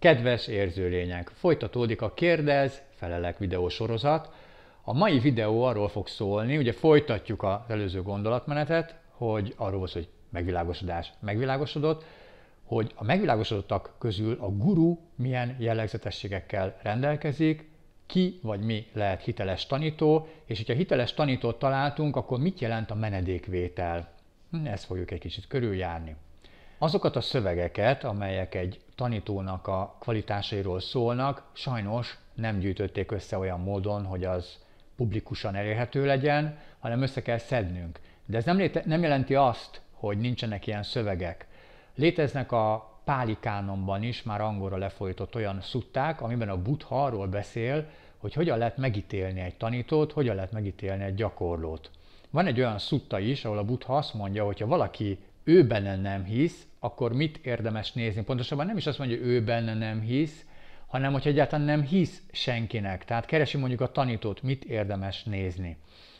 Kedves érzőlények, folytatódik a Kérdez, Felelek videósorozat. A mai videó arról fog szólni, ugye folytatjuk az előző gondolatmenetet, hogy arról hogy megvilágosodás megvilágosodott, hogy a megvilágosodottak közül a guru milyen jellegzetességekkel rendelkezik, ki vagy mi lehet hiteles tanító, és hogyha hiteles tanítót találtunk, akkor mit jelent a menedékvétel? Hm, ezt fogjuk egy kicsit körüljárni. Azokat a szövegeket, amelyek egy tanítónak a kvalitásairól szólnak, sajnos nem gyűjtötték össze olyan módon, hogy az publikusan elérhető legyen, hanem össze kell szednünk. De ez nem, léte- nem jelenti azt, hogy nincsenek ilyen szövegek. Léteznek a pálikánomban is már angolra lefolytott olyan szutták, amiben a buddha arról beszél, hogy hogyan lehet megítélni egy tanítót, hogyan lehet megítélni egy gyakorlót. Van egy olyan szutta is, ahol a buddha azt mondja, hogy ha valaki ő benne nem hisz, akkor mit érdemes nézni? Pontosabban nem is azt mondja, hogy ő benne nem hisz, hanem hogyha egyáltalán nem hisz senkinek. Tehát keresi mondjuk a tanítót, mit érdemes nézni.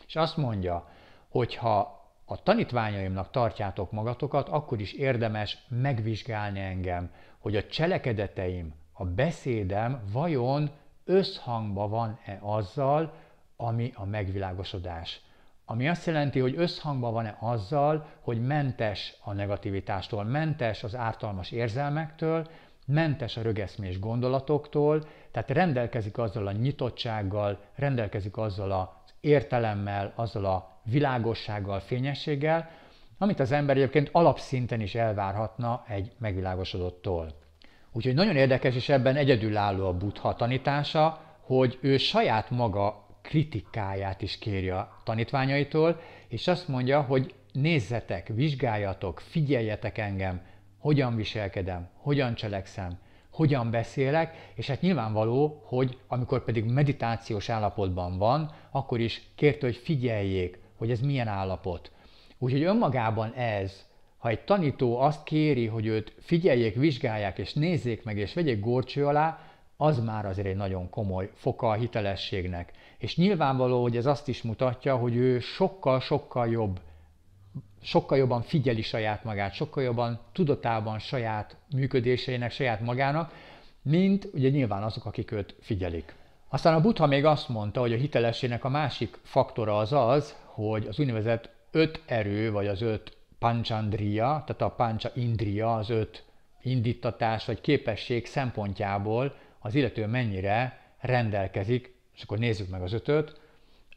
És azt mondja, hogyha a tanítványaimnak tartjátok magatokat, akkor is érdemes megvizsgálni engem, hogy a cselekedeteim, a beszédem vajon összhangban van-e azzal, ami a megvilágosodás ami azt jelenti, hogy összhangban van-e azzal, hogy mentes a negativitástól, mentes az ártalmas érzelmektől, mentes a rögeszmés gondolatoktól, tehát rendelkezik azzal a nyitottsággal, rendelkezik azzal az értelemmel, azzal a világossággal, fényességgel, amit az ember egyébként alapszinten is elvárhatna egy megvilágosodottól. Úgyhogy nagyon érdekes, és ebben egyedülálló a buddha tanítása, hogy ő saját maga kritikáját is kéri a tanítványaitól, és azt mondja, hogy nézzetek, vizsgáljatok, figyeljetek engem, hogyan viselkedem, hogyan cselekszem, hogyan beszélek, és hát nyilvánvaló, hogy amikor pedig meditációs állapotban van, akkor is kérte, hogy figyeljék, hogy ez milyen állapot. Úgyhogy önmagában ez, ha egy tanító azt kéri, hogy őt figyeljék, vizsgálják, és nézzék meg, és vegyék górcső alá, az már azért egy nagyon komoly foka a hitelességnek. És nyilvánvaló, hogy ez azt is mutatja, hogy ő sokkal-sokkal jobb, sokkal jobban figyeli saját magát, sokkal jobban tudatában saját működéseinek, saját magának, mint ugye nyilván azok, akik őt figyelik. Aztán a Buddha még azt mondta, hogy a hitelességnek a másik faktora az az, hogy az úgynevezett öt erő, vagy az öt panchandria, tehát a pancha indria, az öt indítatás vagy képesség szempontjából az illető mennyire rendelkezik, és akkor nézzük meg az ötöt,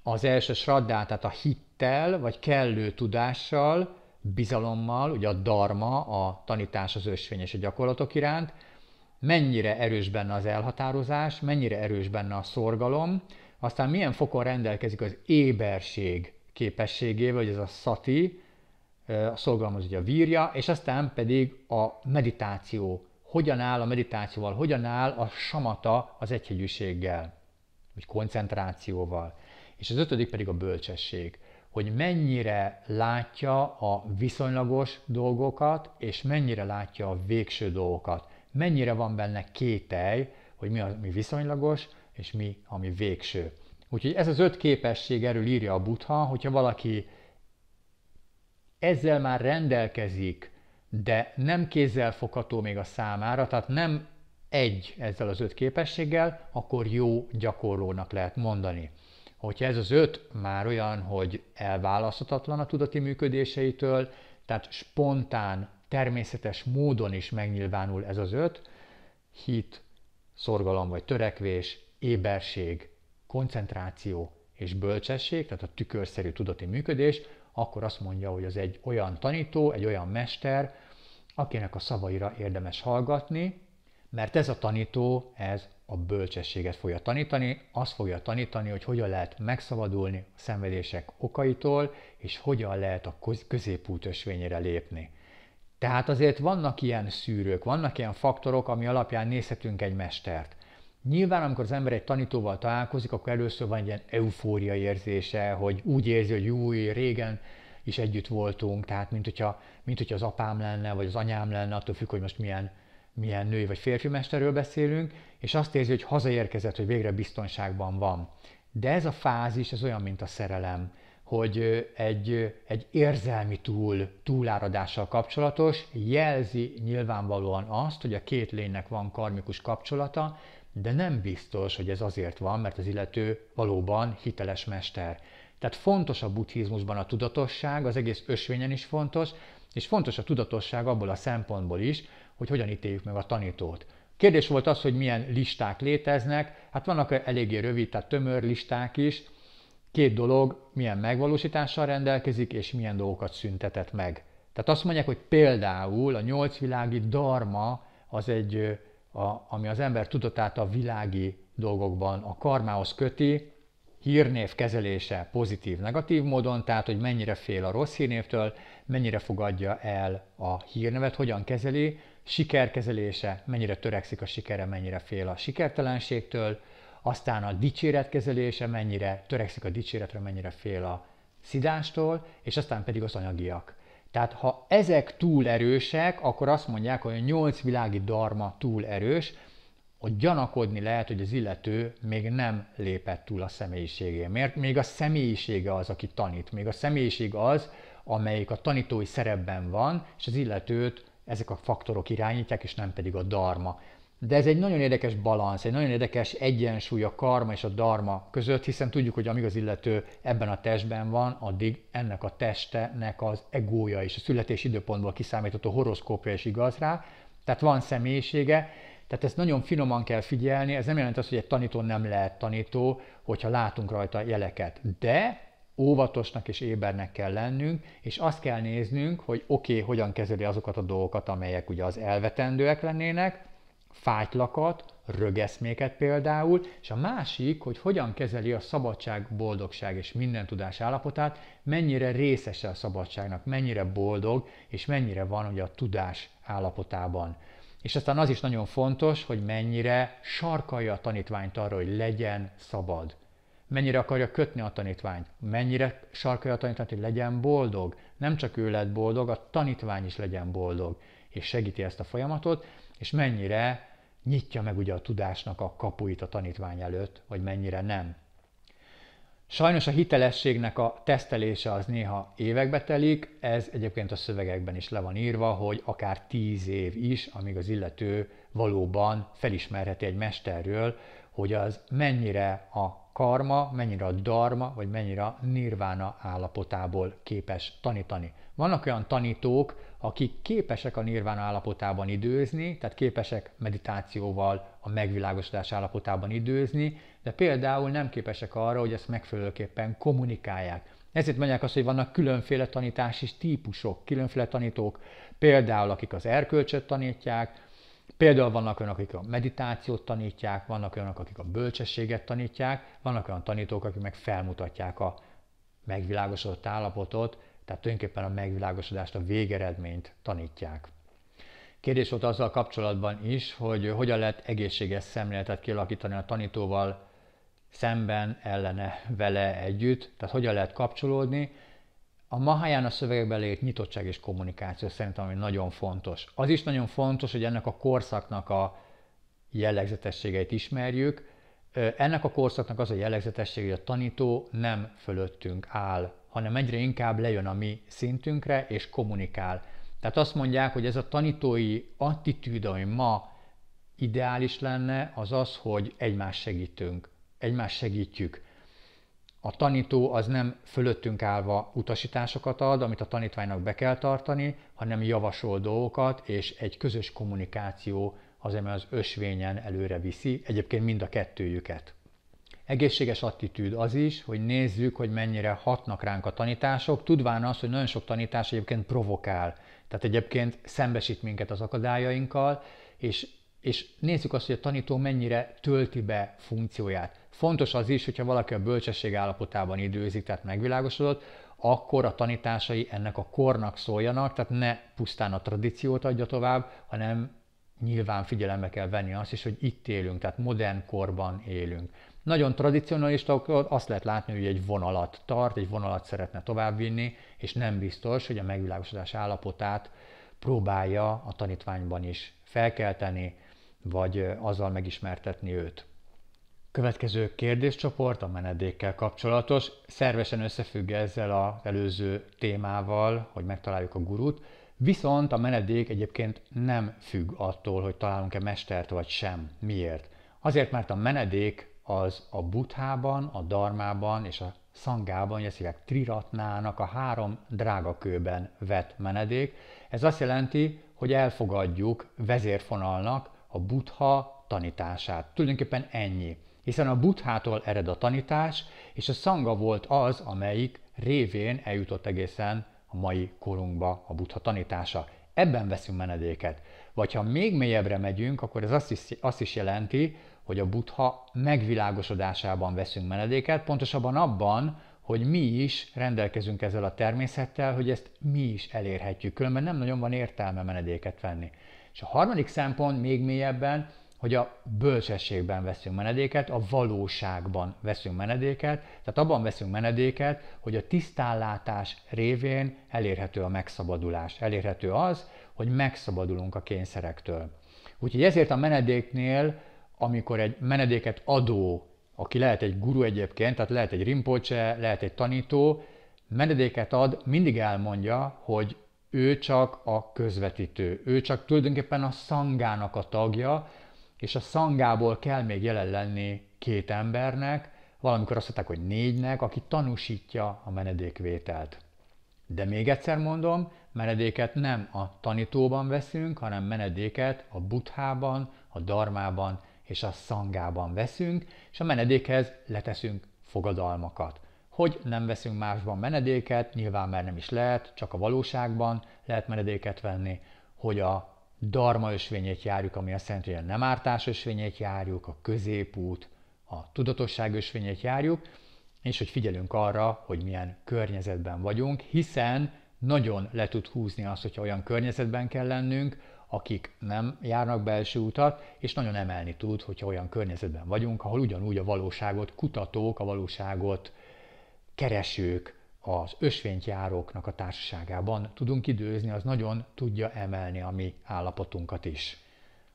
az első sraddá, tehát a hittel, vagy kellő tudással, bizalommal, ugye a dharma, a tanítás, az ösvény és a gyakorlatok iránt, mennyire erős benne az elhatározás, mennyire erős benne a szorgalom, aztán milyen fokon rendelkezik az éberség képességével, vagy ez a szati, a az ugye a vírja, és aztán pedig a meditáció hogyan áll a meditációval, hogyan áll a samata az egyhegyűséggel, vagy koncentrációval. És az ötödik pedig a bölcsesség, hogy mennyire látja a viszonylagos dolgokat, és mennyire látja a végső dolgokat. Mennyire van benne kételj, hogy mi a mi viszonylagos, és mi ami végső. Úgyhogy ez az öt képesség, erről írja a butha, hogyha valaki ezzel már rendelkezik, de nem kézzelfogható még a számára, tehát nem egy ezzel az öt képességgel, akkor jó gyakorlónak lehet mondani. Hogyha ez az öt már olyan, hogy elválaszthatatlan a tudati működéseitől, tehát spontán, természetes módon is megnyilvánul ez az öt, hit, szorgalom vagy törekvés, éberség, koncentráció és bölcsesség, tehát a tükörszerű tudati működés, akkor azt mondja, hogy az egy olyan tanító, egy olyan mester, akinek a szavaira érdemes hallgatni, mert ez a tanító, ez a bölcsességet fogja tanítani, azt fogja tanítani, hogy hogyan lehet megszabadulni a szenvedések okaitól, és hogyan lehet a középút ösvényére lépni. Tehát azért vannak ilyen szűrők, vannak ilyen faktorok, ami alapján nézhetünk egy mestert. Nyilván, amikor az ember egy tanítóval találkozik, akkor először van egy ilyen eufória érzése, hogy úgy érzi, hogy új, régen is együtt voltunk, tehát mint hogyha, mint hogyha az apám lenne, vagy az anyám lenne, attól függ, hogy most milyen, milyen női vagy férfi mesterről beszélünk, és azt érzi, hogy hazaérkezett, hogy végre biztonságban van. De ez a fázis, ez olyan, mint a szerelem, hogy egy, egy érzelmi túl, túláradással kapcsolatos, jelzi nyilvánvalóan azt, hogy a két lénynek van karmikus kapcsolata, de nem biztos, hogy ez azért van, mert az illető valóban hiteles mester. Tehát fontos a buddhizmusban a tudatosság, az egész ösvényen is fontos, és fontos a tudatosság abból a szempontból is, hogy hogyan ítéljük meg a tanítót. Kérdés volt az, hogy milyen listák léteznek, hát vannak eléggé rövid, tehát tömör listák is, két dolog milyen megvalósítással rendelkezik, és milyen dolgokat szüntetett meg. Tehát azt mondják, hogy például a nyolc világi dharma az egy, a, ami az ember tudatát a világi dolgokban a karmához köti, hírnév kezelése pozitív-negatív módon, tehát hogy mennyire fél a rossz hírnévtől, mennyire fogadja el a hírnevet, hogyan kezeli, sikerkezelése, mennyire törekszik a sikere, mennyire fél a sikertelenségtől, aztán a dicséret kezelése, mennyire törekszik a dicséretre, mennyire fél a szidástól, és aztán pedig az anyagiak. Tehát ha ezek túl erősek, akkor azt mondják, hogy a nyolc világi darma túl erős, ott gyanakodni lehet, hogy az illető még nem lépett túl a személyiségén. Mert még a személyisége az, aki tanít, még a személyiség az, amelyik a tanítói szerepben van, és az illetőt ezek a faktorok irányítják, és nem pedig a dharma. De ez egy nagyon érdekes balansz, egy nagyon érdekes egyensúly a karma és a dharma között, hiszen tudjuk, hogy amíg az illető ebben a testben van, addig ennek a testenek az egója és a születés időpontból kiszámítható horoszkópja is igaz rá, tehát van személyisége, tehát ezt nagyon finoman kell figyelni, ez nem jelenti azt, hogy egy tanító nem lehet tanító, hogyha látunk rajta jeleket. De óvatosnak és ébernek kell lennünk, és azt kell néznünk, hogy oké, okay, hogyan kezeli azokat a dolgokat, amelyek ugye az elvetendőek lennének, fájtlakat, rögeszméket például, és a másik, hogy hogyan kezeli a szabadság, boldogság és minden tudás állapotát, mennyire részese a szabadságnak, mennyire boldog, és mennyire van ugye a tudás állapotában. És aztán az is nagyon fontos, hogy mennyire sarkalja a tanítványt arra, hogy legyen szabad. Mennyire akarja kötni a tanítványt, mennyire sarkalja a tanítványt, hogy legyen boldog. Nem csak ő lett boldog, a tanítvány is legyen boldog, és segíti ezt a folyamatot, és mennyire nyitja meg ugye a tudásnak a kapuit a tanítvány előtt, vagy mennyire nem. Sajnos a hitelességnek a tesztelése az néha évekbe telik, ez egyébként a szövegekben is le van írva, hogy akár tíz év is, amíg az illető valóban felismerheti egy mesterről, hogy az mennyire a karma, mennyire a dharma, vagy mennyire a nirvána állapotából képes tanítani. Vannak olyan tanítók, akik képesek a nirvána állapotában időzni, tehát képesek meditációval a megvilágosodás állapotában időzni, de például nem képesek arra, hogy ezt megfelelőképpen kommunikálják. Ezért mondják azt, hogy vannak különféle tanítási típusok, különféle tanítók, például akik az erkölcsöt tanítják, Például vannak olyanok, akik a meditációt tanítják, vannak olyanok, akik a bölcsességet tanítják, vannak olyan tanítók, akik meg felmutatják a megvilágosodott állapotot, tehát tulajdonképpen a megvilágosodást, a végeredményt tanítják. Kérdés volt azzal kapcsolatban is, hogy hogyan lehet egészséges szemléletet kialakítani a tanítóval szemben, ellene, vele együtt, tehát hogyan lehet kapcsolódni. A Mahayana szövegekben lévő nyitottság és kommunikáció szerintem ami nagyon fontos. Az is nagyon fontos, hogy ennek a korszaknak a jellegzetességeit ismerjük, ennek a korszaknak az a jellegzetessége, hogy a tanító nem fölöttünk áll, hanem egyre inkább lejön a mi szintünkre és kommunikál. Tehát azt mondják, hogy ez a tanítói attitűd, ami ma ideális lenne, az az, hogy egymás segítünk, egymás segítjük. A tanító az nem fölöttünk állva utasításokat ad, amit a tanítványnak be kell tartani, hanem javasol dolgokat, és egy közös kommunikáció az ember az ösvényen előre viszi, egyébként mind a kettőjüket. Egészséges attitűd az is, hogy nézzük, hogy mennyire hatnak ránk a tanítások, tudván az, hogy nagyon sok tanítás egyébként provokál, tehát egyébként szembesít minket az akadályainkkal, és, és nézzük azt, hogy a tanító mennyire tölti be funkcióját. Fontos az is, hogyha valaki a bölcsesség állapotában időzik, tehát megvilágosodott, akkor a tanításai ennek a kornak szóljanak, tehát ne pusztán a tradíciót adja tovább, hanem nyilván figyelembe kell venni azt is, hogy itt élünk, tehát modern korban élünk. Nagyon tradicionalista, azt lehet látni, hogy egy vonalat tart, egy vonalat szeretne továbbvinni, és nem biztos, hogy a megvilágosodás állapotát próbálja a tanítványban is felkelteni, vagy azzal megismertetni őt. Következő kérdéscsoport a menedékkel kapcsolatos, szervesen összefügg ezzel az előző témával, hogy megtaláljuk a gurút, Viszont a menedék egyébként nem függ attól, hogy találunk-e mestert vagy sem. Miért? Azért, mert a menedék az a buthában, a darmában és a szangában, ugye szívek triratnának a három drágakőben vett menedék. Ez azt jelenti, hogy elfogadjuk vezérfonalnak a butha tanítását. Tulajdonképpen ennyi. Hiszen a buthától ered a tanítás, és a szanga volt az, amelyik révén eljutott egészen a mai korunkba a buddha tanítása. Ebben veszünk menedéket. Vagy ha még mélyebbre megyünk, akkor ez azt is, azt is jelenti, hogy a buddha megvilágosodásában veszünk menedéket, pontosabban abban, hogy mi is rendelkezünk ezzel a természettel, hogy ezt mi is elérhetjük, különben nem nagyon van értelme menedéket venni. És a harmadik szempont még mélyebben, hogy a bölcsességben veszünk menedéket, a valóságban veszünk menedéket, tehát abban veszünk menedéket, hogy a tisztánlátás révén elérhető a megszabadulás, elérhető az, hogy megszabadulunk a kényszerektől. Úgyhogy ezért a menedéknél, amikor egy menedéket adó, aki lehet egy guru egyébként, tehát lehet egy rimpocse, lehet egy tanító, menedéket ad, mindig elmondja, hogy ő csak a közvetítő, ő csak tulajdonképpen a szangának a tagja, és a szangából kell még jelen lenni két embernek, valamikor azt mondták, hogy négynek, aki tanúsítja a menedékvételt. De még egyszer mondom, menedéket nem a tanítóban veszünk, hanem menedéket a buthában, a darmában és a szangában veszünk, és a menedékhez leteszünk fogadalmakat. Hogy nem veszünk másban menedéket, nyilván már nem is lehet, csak a valóságban lehet menedéket venni, hogy a darma ösvényét járjuk, ami azt jelenti, hogy a nem ártás ösvényét járjuk, a középút, a tudatosság ösvényét járjuk, és hogy figyelünk arra, hogy milyen környezetben vagyunk, hiszen nagyon le tud húzni azt, hogyha olyan környezetben kell lennünk, akik nem járnak belső utat, és nagyon emelni tud, hogyha olyan környezetben vagyunk, ahol ugyanúgy a valóságot kutatók, a valóságot keresők, az ösvényjáróknak a társaságában tudunk időzni, az nagyon tudja emelni a mi állapotunkat is.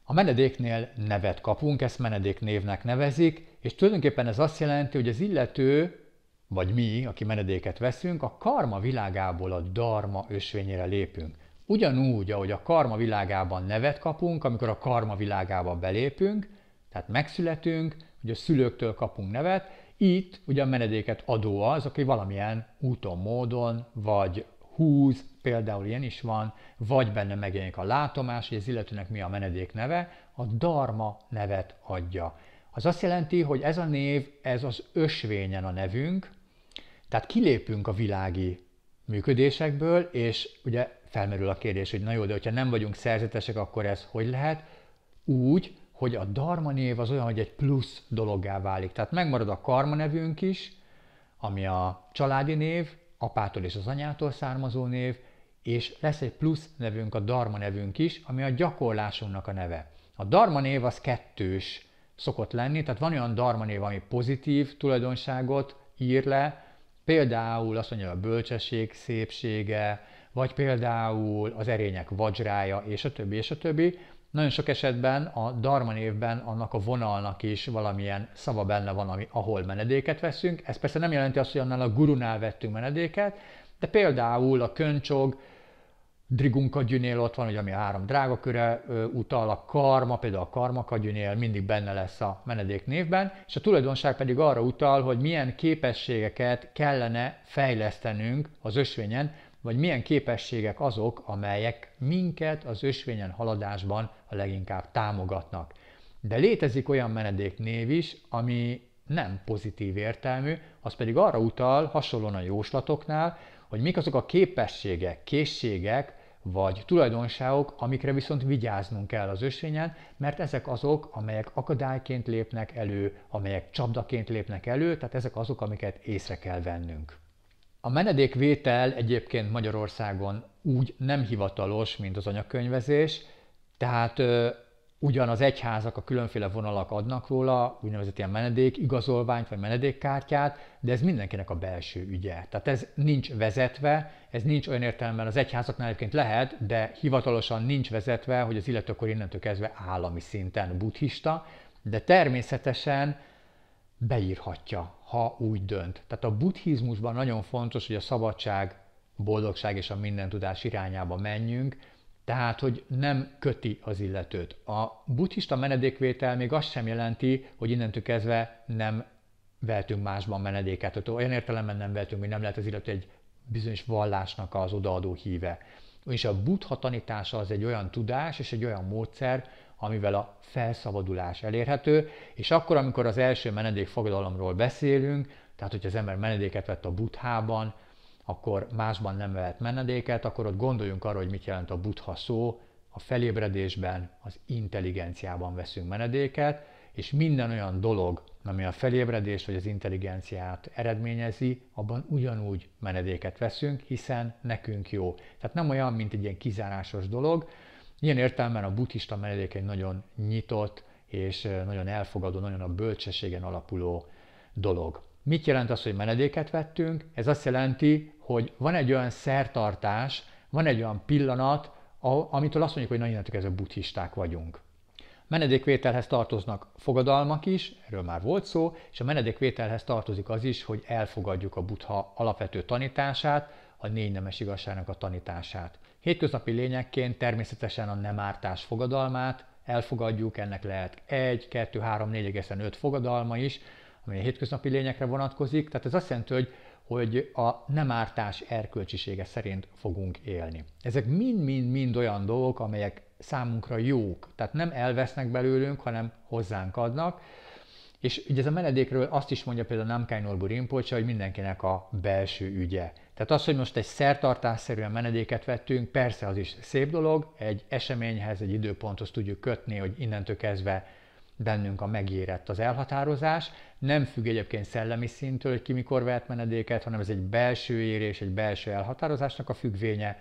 A menedéknél nevet kapunk, ezt menedéknévnek nevezik, és tulajdonképpen ez azt jelenti, hogy az illető, vagy mi, aki menedéket veszünk, a karma világából a dharma ösvényére lépünk. Ugyanúgy, ahogy a karma világában nevet kapunk, amikor a karma világába belépünk, tehát megszületünk, hogy a szülőktől kapunk nevet, itt ugye a menedéket adó az, aki valamilyen úton, módon, vagy húz, például ilyen is van, vagy benne megjelenik a látomás, hogy az illetőnek mi a menedék neve, a Dharma nevet adja. Az azt jelenti, hogy ez a név, ez az ösvényen a nevünk, tehát kilépünk a világi működésekből, és ugye felmerül a kérdés, hogy na jó, de hogyha nem vagyunk szerzetesek, akkor ez hogy lehet? Úgy, hogy a dharma név az olyan, hogy egy plusz dologgá válik. Tehát megmarad a karma nevünk is, ami a családi név, apától és az anyától származó név, és lesz egy plusz nevünk, a dharma nevünk is, ami a gyakorlásunknak a neve. A dharma név az kettős szokott lenni, tehát van olyan dharma név, ami pozitív tulajdonságot ír le, például azt mondja a bölcsesség szépsége, vagy például az erények vagyrája, és a többi, és a többi, nagyon sok esetben a Dharma névben annak a vonalnak is valamilyen szava benne van, ami, ahol menedéket veszünk. Ez persze nem jelenti azt, hogy annál a gurunál vettünk menedéket, de például a köncsog, Drigunka gyűnél ott van, ugye, ami a három drága köre utal, a karma, például a karmaka gyűnél mindig benne lesz a menedék névben, és a tulajdonság pedig arra utal, hogy milyen képességeket kellene fejlesztenünk az ösvényen, vagy milyen képességek azok, amelyek minket az ösvényen haladásban a leginkább támogatnak. De létezik olyan menedéknév is, ami nem pozitív értelmű, az pedig arra utal, hasonlóan a jóslatoknál, hogy mik azok a képességek, készségek, vagy tulajdonságok, amikre viszont vigyáznunk kell az ösvényen, mert ezek azok, amelyek akadályként lépnek elő, amelyek csapdaként lépnek elő, tehát ezek azok, amiket észre kell vennünk. A menedékvétel egyébként Magyarországon úgy nem hivatalos, mint az anyakönyvezés, tehát ö, az egyházak a különféle vonalak adnak róla, úgynevezett ilyen menedék igazolványt vagy menedékkártyát, de ez mindenkinek a belső ügye. Tehát ez nincs vezetve, ez nincs olyan értelemben, az egyházaknál egyébként lehet, de hivatalosan nincs vezetve, hogy az illetőkor innentől kezdve állami szinten buddhista, de természetesen beírhatja ha úgy dönt. Tehát a buddhizmusban nagyon fontos, hogy a szabadság, boldogság és a mindentudás irányába menjünk, tehát, hogy nem köti az illetőt. A buddhista menedékvétel még azt sem jelenti, hogy innentől kezdve nem vehetünk másban menedéket. Tehát olyan értelemben nem vehetünk, hogy nem lehet az illető egy bizonyos vallásnak az odaadó híve. És a buddha tanítása az egy olyan tudás és egy olyan módszer, amivel a felszabadulás elérhető, és akkor, amikor az első menedék fogadalomról beszélünk, tehát hogyha az ember menedéket vett a buthában, akkor másban nem vehet menedéket, akkor ott gondoljunk arra, hogy mit jelent a buddha szó, a felébredésben, az intelligenciában veszünk menedéket, és minden olyan dolog, ami a felébredést vagy az intelligenciát eredményezi, abban ugyanúgy menedéket veszünk, hiszen nekünk jó. Tehát nem olyan, mint egy ilyen kizárásos dolog. Ilyen értelemben a buddhista menedék egy nagyon nyitott és nagyon elfogadó, nagyon a bölcsességen alapuló dolog. Mit jelent az, hogy menedéket vettünk? Ez azt jelenti, hogy van egy olyan szertartás, van egy olyan pillanat, amitől azt mondjuk, hogy nagyon ez a buddhisták vagyunk. Menedékvételhez tartoznak fogadalmak is, erről már volt szó, és a menedékvételhez tartozik az is, hogy elfogadjuk a buddha alapvető tanítását, a négy nemes igazságnak a tanítását. Hétköznapi lényekként természetesen a nem ártás fogadalmát elfogadjuk, ennek lehet 1, 2, 3, 4 egészen 5 fogadalma is, ami a hétköznapi lényekre vonatkozik, tehát ez azt jelenti, hogy hogy a nem ártás erkölcsisége szerint fogunk élni. Ezek mind-mind-mind olyan dolgok, amelyek számunkra jók. Tehát nem elvesznek belőlünk, hanem hozzánk adnak. És ugye ez a menedékről azt is mondja például Namkány Norbu Rinpoche, hogy mindenkinek a belső ügye. Tehát az, hogy most egy szertartásszerűen menedéket vettünk, persze az is szép dolog, egy eseményhez, egy időponthoz tudjuk kötni, hogy innentől kezdve bennünk a megérett az elhatározás. Nem függ egyébként szellemi szintől, hogy ki mikor vehet menedéket, hanem ez egy belső érés, egy belső elhatározásnak a függvénye,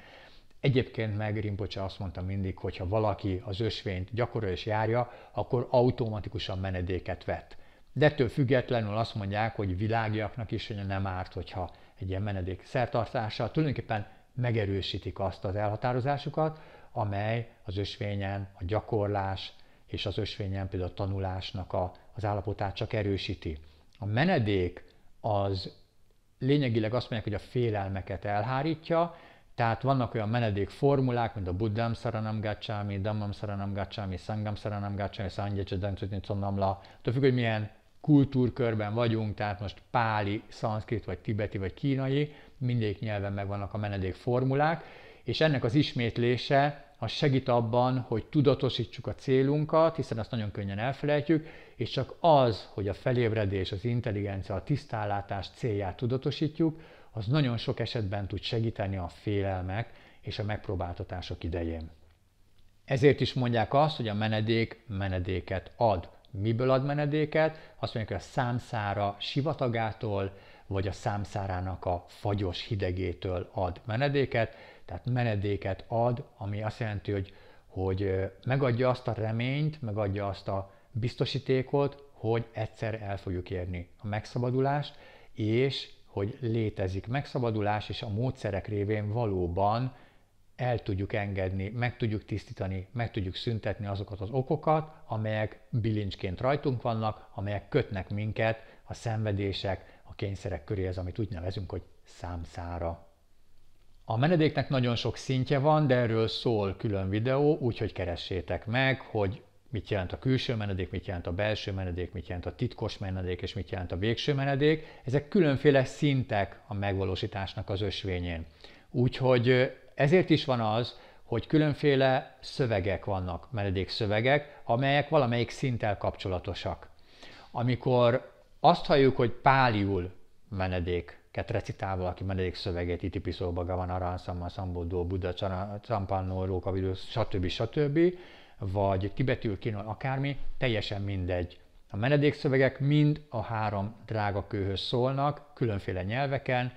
Egyébként meg Rinpoche azt mondta mindig, hogy ha valaki az ösvényt gyakorol és járja, akkor automatikusan menedéket vett. De ettől függetlenül azt mondják, hogy világiaknak is hogy nem árt, hogyha egy ilyen menedék szertartása tulajdonképpen megerősítik azt az elhatározásukat, amely az ösvényen a gyakorlás és az ösvényen például a tanulásnak a, az állapotát csak erősíti. A menedék az lényegileg azt mondják, hogy a félelmeket elhárítja, tehát vannak olyan menedék formulák, mint a Buddham Saranam Gacchami, Dhammam Saranam Gacchami, Sangam Saranam Gacchami, Sangyacsadam Csutnicomnamla, Tehát függ, hogy milyen kultúrkörben vagyunk, tehát most páli, szanszkrit, vagy tibeti, vagy kínai, mindegyik nyelven megvannak a menedék formulák, és ennek az ismétlése az segít abban, hogy tudatosítsuk a célunkat, hiszen azt nagyon könnyen elfelejtjük, és csak az, hogy a felébredés, az intelligencia, a tisztállátás célját tudatosítjuk, az nagyon sok esetben tud segíteni a félelmek és a megpróbáltatások idején. Ezért is mondják azt, hogy a menedék menedéket ad. Miből ad menedéket? Azt mondják, hogy a számszára sivatagától, vagy a számszárának a fagyos hidegétől ad menedéket, tehát menedéket ad, ami azt jelenti, hogy, hogy megadja azt a reményt, megadja azt a biztosítékot, hogy egyszer el fogjuk érni a megszabadulást, és hogy létezik megszabadulás, és a módszerek révén valóban el tudjuk engedni, meg tudjuk tisztítani, meg tudjuk szüntetni azokat az okokat, amelyek bilincsként rajtunk vannak, amelyek kötnek minket a szenvedések, a kényszerek köré, ez amit úgy nevezünk, hogy számszára. A menedéknek nagyon sok szintje van, de erről szól külön videó, úgyhogy keressétek meg, hogy mit jelent a külső menedék, mit jelent a belső menedék, mit jelent a titkos menedék, és mit jelent a végső menedék. Ezek különféle szintek a megvalósításnak az ösvényén. Úgyhogy ezért is van az, hogy különféle szövegek vannak, menedék szövegek, amelyek valamelyik szinttel kapcsolatosak. Amikor azt halljuk, hogy páliul menedéket recitál valaki menedék szövegét, itipiszóba van a ranszamma, szambódó, buddha, csampannó, rókavidő, stb. stb., stb vagy kibetül kínol, akármi, teljesen mindegy. A menedékszövegek mind a három drága kőhöz szólnak, különféle nyelveken,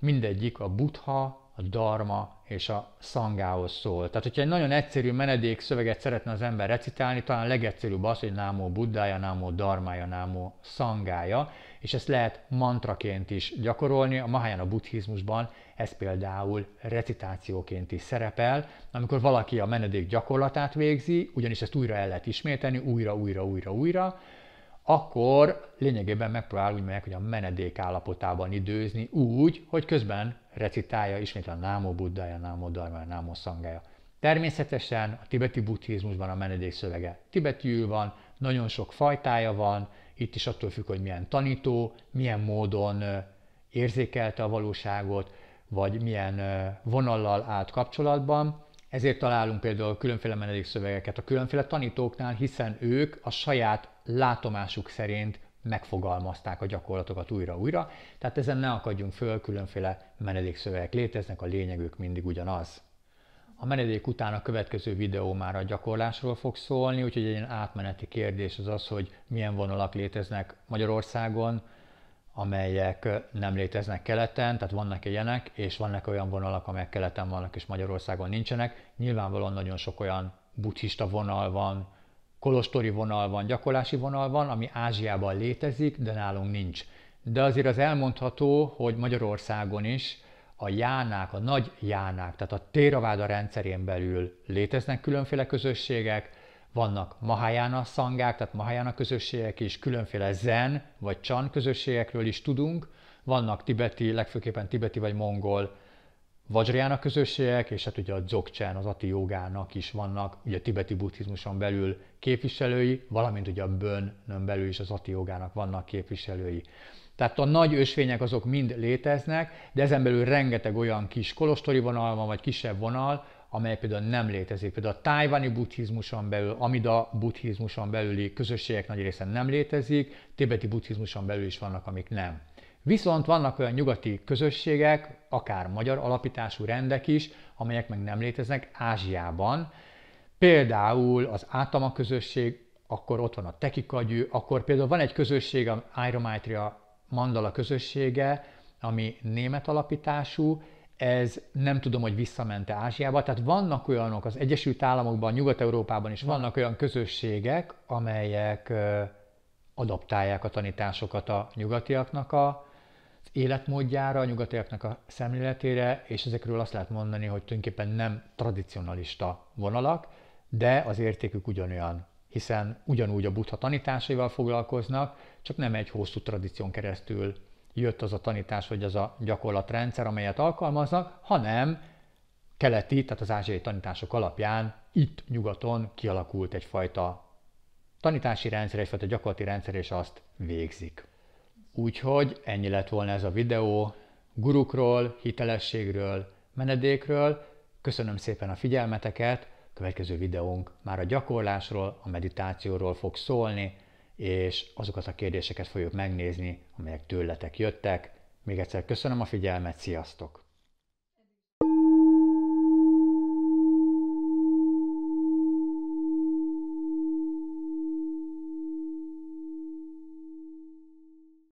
mindegyik a buddha, a dharma és a szangához szól. Tehát, hogyha egy nagyon egyszerű menedék szeretne az ember recitálni, talán a legegyszerűbb az, hogy námó buddája, námó dharmája, námó szangája, és ezt lehet mantraként is gyakorolni. A Mahayana buddhizmusban ez például recitációként is szerepel, amikor valaki a menedék gyakorlatát végzi, ugyanis ezt újra el lehet ismételni, újra, újra, újra, újra, akkor lényegében megpróbál úgy meg, hogy a menedék állapotában időzni úgy, hogy közben recitálja ismét a Námó Buddhája, Námó Dharmája, Námó Szangája. Természetesen a tibeti buddhizmusban a menedék szövege tibetiül van, nagyon sok fajtája van, itt is attól függ, hogy milyen tanító, milyen módon érzékelte a valóságot, vagy milyen vonallal állt kapcsolatban. Ezért találunk például különféle menedékszövegeket a különféle tanítóknál, hiszen ők a saját látomásuk szerint megfogalmazták a gyakorlatokat újra-újra, tehát ezen ne akadjunk föl, különféle menedékszövegek léteznek, a lényegük mindig ugyanaz. A menedék után a következő videó már a gyakorlásról fog szólni, úgyhogy egy ilyen átmeneti kérdés az az, hogy milyen vonalak léteznek Magyarországon, amelyek nem léteznek keleten, tehát vannak ilyenek, és vannak olyan vonalak, amelyek keleten vannak és Magyarországon nincsenek. Nyilvánvalóan nagyon sok olyan buddhista vonal van, kolostori vonal van, gyakorlási vonal van, ami Ázsiában létezik, de nálunk nincs. De azért az elmondható, hogy Magyarországon is a jánák, a nagy jánák, tehát a téraváda rendszerén belül léteznek különféle közösségek, vannak mahájána szangák, tehát mahájána közösségek is, különféle zen vagy csan közösségekről is tudunk, vannak tibeti, legfőképpen tibeti vagy mongol vajrajána közösségek, és hát ugye a dzogchen, az ati jogának is vannak, ugye a tibeti buddhizmuson belül képviselői, valamint ugye a bönnön belül is az ati jogának vannak képviselői. Tehát a nagy ösvények azok mind léteznek, de ezen belül rengeteg olyan kis kolostori vonal van, vagy kisebb vonal, amely például nem létezik. Például a tájvani buddhizmuson belül, amida buddhizmuson belüli közösségek nagy része nem létezik, tibeti buddhizmuson belül is vannak, amik nem. Viszont vannak olyan nyugati közösségek, akár magyar alapítású rendek is, amelyek meg nem léteznek Ázsiában. Például az Átama közösség, akkor ott van a tekikagyű, akkor például van egy közösség, a Iromaitria mandala közössége, ami német alapítású, ez nem tudom, hogy visszamente Ázsiába. Tehát vannak olyanok az Egyesült Államokban, Nyugat-Európában is vannak olyan közösségek, amelyek adaptálják a tanításokat a nyugatiaknak a életmódjára, a nyugatiaknak a szemléletére, és ezekről azt lehet mondani, hogy tulajdonképpen nem tradicionalista vonalak, de az értékük ugyanolyan, hiszen ugyanúgy a buddha tanításaival foglalkoznak, csak nem egy hosszú tradíción keresztül jött az a tanítás, vagy az a gyakorlatrendszer, amelyet alkalmaznak, hanem keleti, tehát az ázsiai tanítások alapján itt nyugaton kialakult egyfajta tanítási rendszer, egyfajta gyakorlati rendszer, és azt végzik. Úgyhogy ennyi lett volna ez a videó gurukról, hitelességről, menedékről. Köszönöm szépen a figyelmeteket, következő videónk már a gyakorlásról, a meditációról fog szólni, és azokat a kérdéseket fogjuk megnézni, amelyek tőletek jöttek. Még egyszer köszönöm a figyelmet, sziasztok!